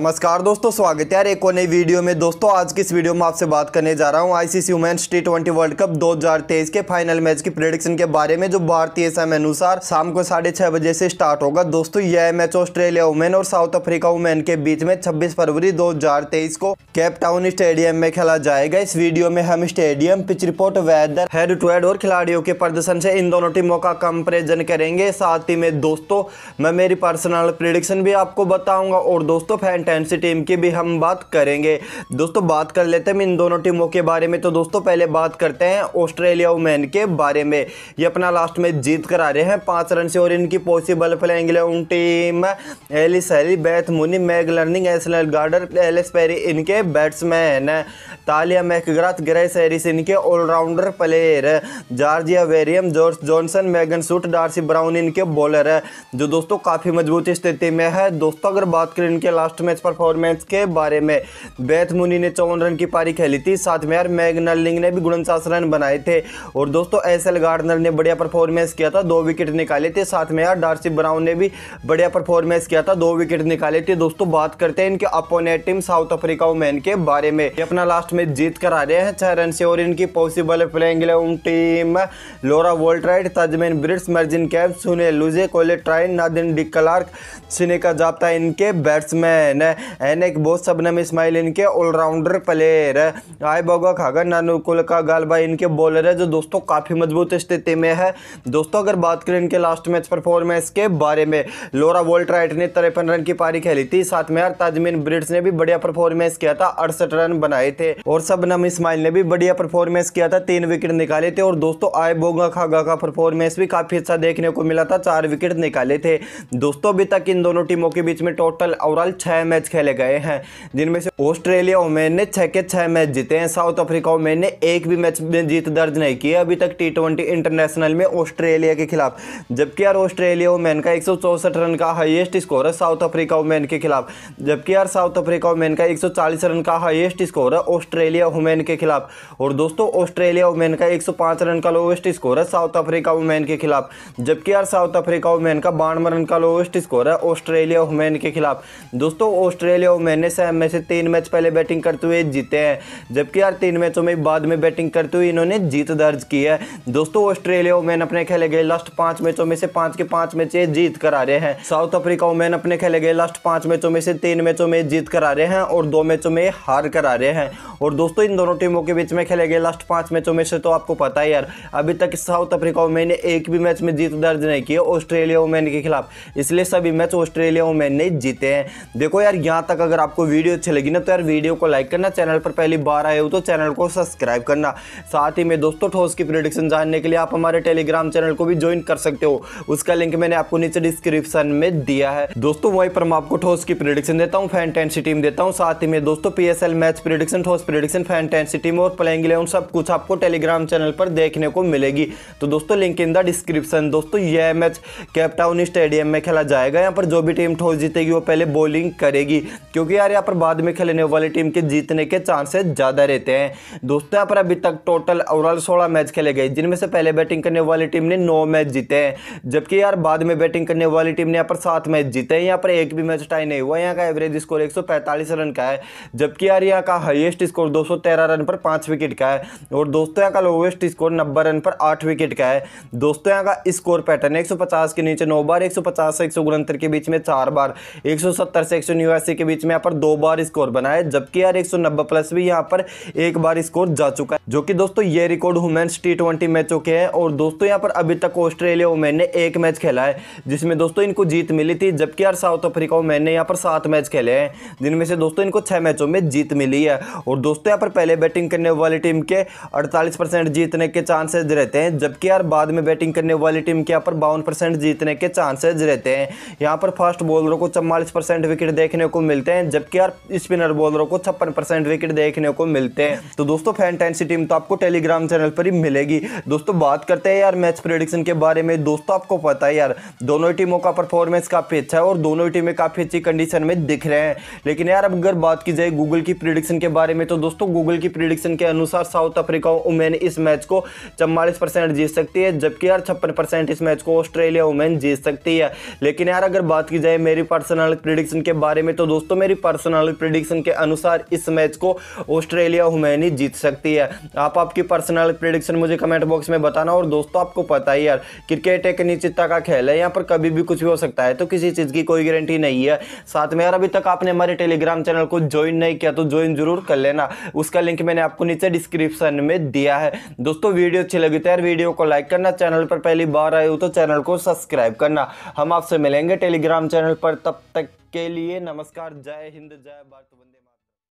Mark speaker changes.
Speaker 1: नमस्कार दोस्तों स्वागत है यार एक और नई वीडियो में दोस्तों आज की इस वीडियो में आपसे बात करने जा रहा हूँ ICC women's T twenty world cup 2023 के फाइनल मैच की प्रेडिक्शन के बारे में जो भारतीय समय अनुसार शाम को साढ़े छह बजे से स्टार्ट होगा दोस्तों यह मैच ऑस्ट्रेलिया वुमेन और साउथ अफ्रीका वुमेन के बीच में छब्बीस फरवरी दो को कैप टाउन स्टेडियम में खेला जाएगा इस वीडियो में हम stadium pitch report weather head to head और खिलाड़ियों के प्रदर्शन से इन दोनों टीमों का कंपेरिजन करेंगे साथ ही में दोस्तों मैं मेरी पर्सनल प्रिडिक्शन भी आपको बताऊंगा और दोस्तों फैन इंटेंसी टीम की भी हम बात करेंगे दोस्तों बात कर लेते हैं इन दोनों टीमों के बारे में तो दोस्तों पहले बात करते हैं ऑस्ट्रेलिया वुमेन के बारे में ये अपना लास्ट मैच जीत कर आ रहे हैं पाँच रन से और इनकी possible playing team Alyssa Healy Beth Mooney Meg Lanning Ashleigh Gardner Ellyse Perry इनके batsman Tahlia McGrath Grace Harris इनके all rounder player Georgia Wareham George Johnson Megan Schutt Darcie Brown इनके बॉलर है जो दोस्तों काफ़ी मजबूत स्थिति में है दोस्तों अगर बात करें इनके लास्ट मैच मैच परफॉर्मेंस के बारे में बैथ मुनी ने चौवन रन की पारी खेली थी साथ में यार मैगनल लिंग ने भी उनचास रन बनाए थे और दोस्तों एस एल गार्डनर ने बढ़िया परफॉर्मेंस किया था दो विकेट निकाले थे साथ में यार डार्सी ब्राउन ने भी बढ़िया परफॉर्मेंस किया था दो विकेट निकाले थे दोस्तों बात करते हैं इनके opponent team South Africa women के बारे में ये अपना लास्ट मैच जीत कर आ रहे हैं छह रन से और इनकी possible playing team Laura Wolvaardt Tazmin Brits Marizanne Kapp Sune Luus कोले ट्राइन नादिन डिक्लार्क सिने का जाप्ता इनके बैट्समैन एनेक बोस सबनम इनके ऑलराउंडर प्लेयर आय बोगा नानुकुल का गालबा इनके बॉलर है जो दोस्तों काफ़ी मजबूत स्थिति में है दोस्तों अगर बात करें इनके लास्ट मैच परफॉर्मेंस के बारे में लोरा वोल्ट्राइट ने तिरपन रन की पारी खेली थी साथ में यार ताजमीन ब्रिट्स ने भी बढ़िया परफॉर्मेंस किया था अड़सठ रन बनाए थे और सबनम ने भी बढ़िया परफॉर्मेंस किया था तीन विकेट निकाले थे और दोस्तों आय बोगा खागा का परफॉर्मेंस भी काफ़ी अच्छा देखने को मिला था चार विकेट निकाले थे दोस्तों अभी तक इन दोनों टीमों के बीच में टोटल ओवरऑल छः मैच मैच खेले गए हैं जिनमें से ऑस्ट्रेलिया ओमेन ने छः के छः मैच जीते हैं साउथ अफ्रीका ओमेन ने एक भी मैच में जीत दर्ज नहीं की है अभी तक टी इंटरनेशनल में ऑस्ट्रेलिया के खिलाफ जबकि यार ऑस्ट्रेलिया ओमेन का एक रन का हाइएस्ट स्कोर है साउथ अफ्रीका ओमेन के खिलाफ जबकि यार साउथ अफ्रीका ओमेन का एक रन का हाइएस्ट स्कोर है ऑस्ट्रेलिया ओमेन के खिलाफ और दोस्तों ऑस्ट्रेलिया ओमेन का एक रन का लोवेस्ट स्कोर है साउथ अफ्रीका ओमेन के खिलाफ जबकि यार साउथ अफ्रीका ओमेन का बानवे रन का लोवेस्ट स्कोर है ऑस्ट्रेलिया ओमेन के खिलाफ दोस्तों ऑस्ट्रेलिया और मैंने से में से तीन मैच पहले बैटिंग करते हुए जीते हैं जबकि यार तीन मैचों में बाद में बैटिंग करते हुए इन्होंने जीत दर्ज की है दोस्तों ऑस्ट्रेलिया ओमैन अपने खेले गए लास्ट पांच मैचों में से पांच के पांच मैच जीत कर आ रहे हैं साउथ अफ्रीका ओमैन अपने खेले गए लास्ट पांच मैचों में से तीन मैचों में जीत कर आ रहे हैं और दो मैचों में हार कर आ रहे हैं और दोस्तों इन दोनों टीमों के बीच में खेले गए लास्ट पांच मैचों में से तो आपको पता है यार अभी तक साउथ अफ्रीका ओमैन ने एक भी मैच में जीत दर्ज नहीं की ऑस्ट्रेलिया ओमैन के खिलाफ इसलिए सभी मैच ऑस्ट्रेलिया ओमैन ने जीते हैं देखो यार यहाँ तक अगर आपको वीडियो अच्छी लगी ना तो यार वीडियो को लाइक करना चैनल पर पहली बार आए हो तो चैनल को सब्सक्राइब करना साथ ही में दोस्तों ठोस की प्रोडिक्शन जानने के लिए आप हमारे टेलीग्राम चैनल को भी ज्वाइन कर सकते हो उसका लिंक मैंने आपको नीचे डिस्क्रिप्शन में दिया है दोस्तों वहीं पर मैं आपको ठोस की प्रोडिक्शन देता हूँ फैंटेंसी टीम देता हूँ साथ ही में दोस्तों पी मैच प्रिडिक्शन ठोस प्रिडिक्शन फैंटेंसी टीम और प्लेंग इलेवन सब कुछ आपको टेलीग्राम चैनल पर देखने को मिलेगी तो दोस्तों लिंक इन द डिस्क्रिप्शन दोस्तों यह मैच कैपटाउन स्टेडियम में खेला जाएगा यहाँ पर जो भी टीम ठोस जीतेगी वो पहले बॉलिंग करेगी करेगी क्योंकि यार यहाँ पर बाद में खेलने वाली टीम के जीतने के चांसेस ज़्यादा रहते हैं दोस्तों यहाँ पर अभी तक टोटल ओवरऑल सोलह मैच खेले गए जिनमें से पहले बैटिंग करने वाली टीम ने नौ मैच जीते हैं जबकि यार बाद में बैटिंग करने वाली टीम ने यहाँ पर सात मैच जीते हैं यहाँ पर एक भी मैच टाई नहीं हुआ यहाँ का एवरेज स्कोर एक रन का है जबकि यार यहाँ का हाइएस्ट स्कोर दो रन पर पाँच विकेट का है और दोस्तों यहाँ का लोवेस्ट स्कोर नब्बे रन पर आठ विकेट का है दोस्तों यहाँ का स्कोर पैटर्न एक के नीचे नौ बार 150 से एक के बीच में चार बार 170 से एक यूएसए के बीच में यहाँ पर दो बार स्कोर बना है जबकि यार एक प्लस भी यहाँ पर एक बार स्कोर जा चुका है जो कि दोस्तों ये रिकॉर्ड वुमेन्स टी ट्वेंटी मैचों के हैं और दोस्तों यहाँ पर अभी तक ऑस्ट्रेलिया वुमेन ने एक मैच खेला है जिसमें दोस्तों इनको जीत मिली थी जबकि यार साउथ अफ्रीका वुमेन ने यहाँ पर सात मैच खेले हैं जिनमें से दोस्तों इनको छह मैचों में जीत मिली है और दोस्तों यहाँ पर पहले बैटिंग करने वाली टीम के अड़तालीस जीतने के चांसेज रहते हैं जबकि यार बाद में बैटिंग करने वाली टीम के यहाँ पर बावन जीतने के चांसेज रहते हैं यहाँ पर फास्ट बॉलरों को चवालीस विकेट देखने देखने को मिलते हैं जबकि यार स्पिनर बॉलरों को छप्पन परसेंट विकेट देखने को मिलते हैं तो दोस्तों फैंटेंसी टीम तो आपको टेलीग्राम चैनल पर ही मिलेगी दोस्तों बात करते हैं यार मैच प्रिडिक्शन के बारे में दोस्तों आपको पता है यार दोनों टीमों का परफॉर्मेंस काफ़ी अच्छा है और दोनों टीमें काफ़ी अच्छी कंडीशन में दिख रहे हैं लेकिन यार अगर बात की जाए गूगल की प्रिडिक्शन के बारे में तो दोस्तों गूगल की प्रिडिक्शन के अनुसार साउथ अफ्रीका वुमेन इस मैच को चवालीस जीत सकती है जबकि यार छप्पन इस मैच को ऑस्ट्रेलिया वुमेन जीत सकती है लेकिन यार अगर बात की जाए मेरी पर्सनल प्रिडिक्शन के बारे में में तो दोस्तों मेरी पर्सनल प्रिडिक्शन के अनुसार इस मैच को ऑस्ट्रेलिया हुमैनी जीत सकती है आप आपकी पर्सनल प्रिडिक्शन मुझे कमेंट बॉक्स में बताना और दोस्तों आपको पता ही यार क्रिकेट एक निश्चितता का खेल है यहाँ पर कभी भी कुछ भी हो सकता है तो किसी चीज़ की कोई गारंटी नहीं है साथ में यार अभी तक आपने हमारे टेलीग्राम चैनल को ज्वाइन नहीं किया तो ज्वाइन जरूर कर लेना उसका लिंक मैंने आपको नीचे डिस्क्रिप्शन में दिया है दोस्तों वीडियो अच्छी लगी तो यार वीडियो को लाइक करना चैनल पर पहली बार आए हो तो चैनल को सब्सक्राइब करना हम आपसे मिलेंगे टेलीग्राम चैनल पर तब तक के लिए नमस्कार जय हिंद जय भारत वंदे